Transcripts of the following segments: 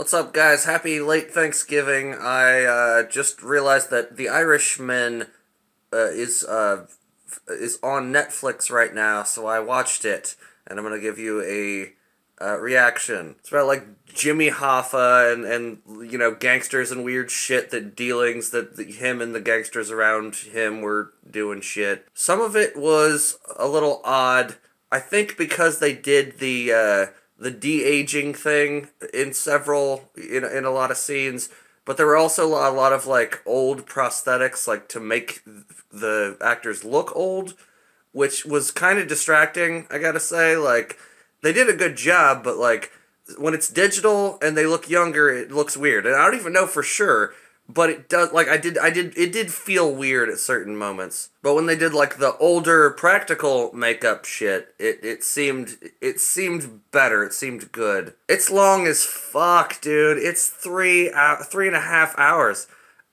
What's up, guys? Happy late Thanksgiving. I uh, just realized that The Irishman uh, is uh, is on Netflix right now, so I watched it, and I'm gonna give you a uh, reaction. It's about like Jimmy Hoffa and and you know gangsters and weird shit that dealings that the, him and the gangsters around him were doing shit. Some of it was a little odd. I think because they did the uh, the de aging thing in several in in a lot of scenes. But there were also a lot of like old prosthetics, like to make the actors look old, which was kind of distracting. I gotta say, like they did a good job, but like when it's digital and they look younger, it looks weird. And I don't even know for sure but it does like I did I did it did feel weird at certain moments. But when they did like the older practical makeup shit, it it seemed it seemed better. It seemed good. It's long as fuck, dude. It's three uh, three and a half hours.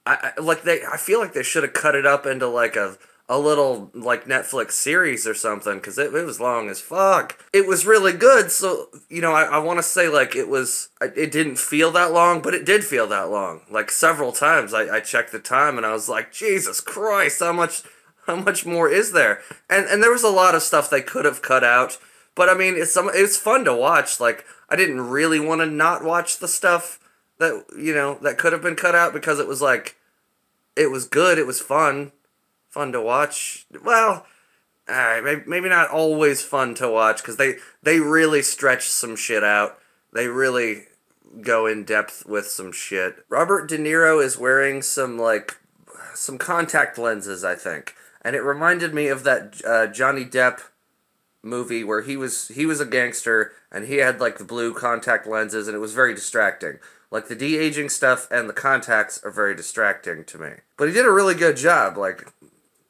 I, I like they I feel like they should have cut it up into like a a little like Netflix series or something because it, it was long as fuck. It was really good, so you know I, I want to say like it was it didn't feel that long, but it did feel that long. Like several times I, I checked the time and I was like, Jesus Christ, how much how much more is there? And and there was a lot of stuff they could have cut out, but I mean it's some it's fun to watch. Like I didn't really want to not watch the stuff that you know that could have been cut out because it was like it was good, it was fun fun to watch. Well, all right, maybe not always fun to watch because they they really stretch some shit out. They really go in depth with some shit. Robert De Niro is wearing some like some contact lenses, I think, and it reminded me of that uh, Johnny Depp movie where he was he was a gangster and he had like the blue contact lenses and it was very distracting. Like the de aging stuff and the contacts are very distracting to me. But he did a really good job. Like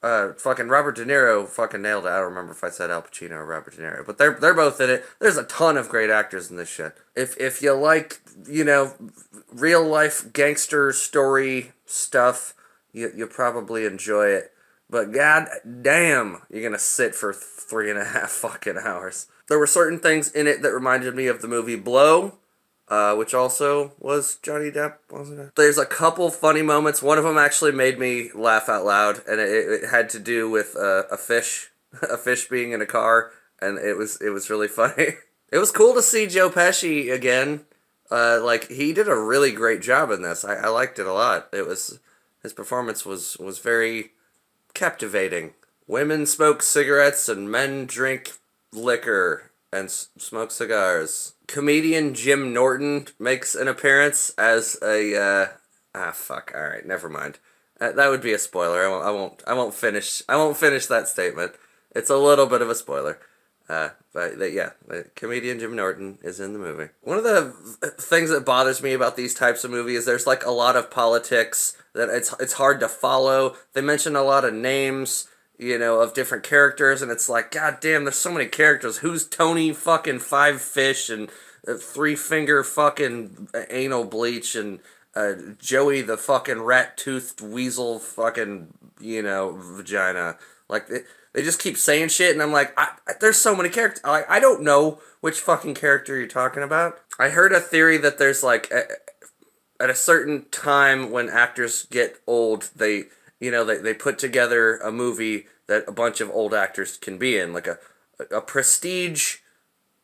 uh, fucking Robert De Niro fucking nailed it. I don't remember if I said Al Pacino or Robert De Niro, but they're they're both in it. There's a ton of great actors in this shit. If if you like, you know, real life gangster story stuff, you you probably enjoy it. But god damn, you're gonna sit for three and a half fucking hours. There were certain things in it that reminded me of the movie Blow uh, which also was Johnny Depp, wasn't it? There's a couple funny moments. One of them actually made me laugh out loud, and it, it had to do with uh, a fish, a fish being in a car, and it was it was really funny. it was cool to see Joe Pesci again. Uh, like he did a really great job in this. I, I liked it a lot. It was his performance was was very captivating. Women smoke cigarettes and men drink liquor and smoke cigars. Comedian Jim Norton makes an appearance as a uh, ah fuck. All right, never mind. Uh, that would be a spoiler. I won't, I won't. I won't finish. I won't finish that statement. It's a little bit of a spoiler. Uh, but they, yeah, uh, comedian Jim Norton is in the movie. One of the uh, things that bothers me about these types of movies, there's like a lot of politics that it's it's hard to follow. They mention a lot of names you know, of different characters, and it's like, god damn, there's so many characters. Who's Tony fucking Five Fish and uh, Three Finger fucking uh, Anal Bleach and uh, Joey the fucking rat toothed weasel fucking, you know, vagina? Like, they, they just keep saying shit, and I'm like, I, I, there's so many characters. I, I don't know which fucking character you're talking about. I heard a theory that there's like, a, at a certain time when actors get old, they you know, they, they put together a movie that a bunch of old actors can be in, like a, a prestige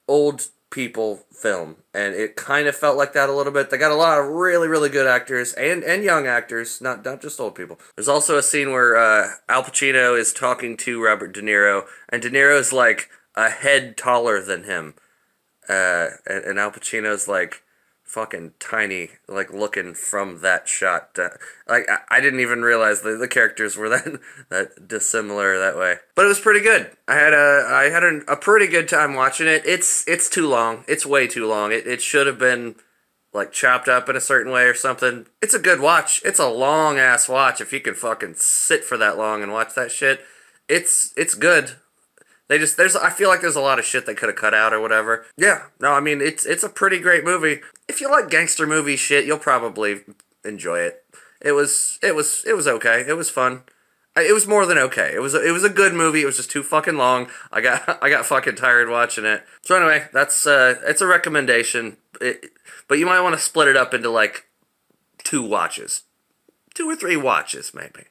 old people film. And it kind of felt like that a little bit. They got a lot of really, really good actors and, and young actors, not, not just old people. There's also a scene where uh, Al Pacino is talking to Robert De Niro, and De Niro's like a head taller than him. Uh, and, and Al Pacino's like, fucking tiny, like looking from that shot. To, uh, like I, I didn't even realize the, the characters were that that dissimilar that way. But it was pretty good. I had a I had a, a pretty good time watching it. It's it's too long. It's way too long. It it should have been like chopped up in a certain way or something. It's a good watch. It's a long ass watch if you can fucking sit for that long and watch that shit. It's it's good. They just there's I feel like there's a lot of shit they could have cut out or whatever. Yeah, no, I mean it's it's a pretty great movie. If you like gangster movie shit, you'll probably enjoy it. It was it was it was okay. It was fun. It was more than okay. It was a, it was a good movie. It was just too fucking long. I got I got fucking tired watching it. So anyway, that's uh it's a recommendation. It, but you might want to split it up into like two watches, two or three watches maybe.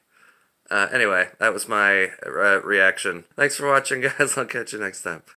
Uh, anyway, that was my uh, reaction. Thanks for watching, guys. I'll catch you next time.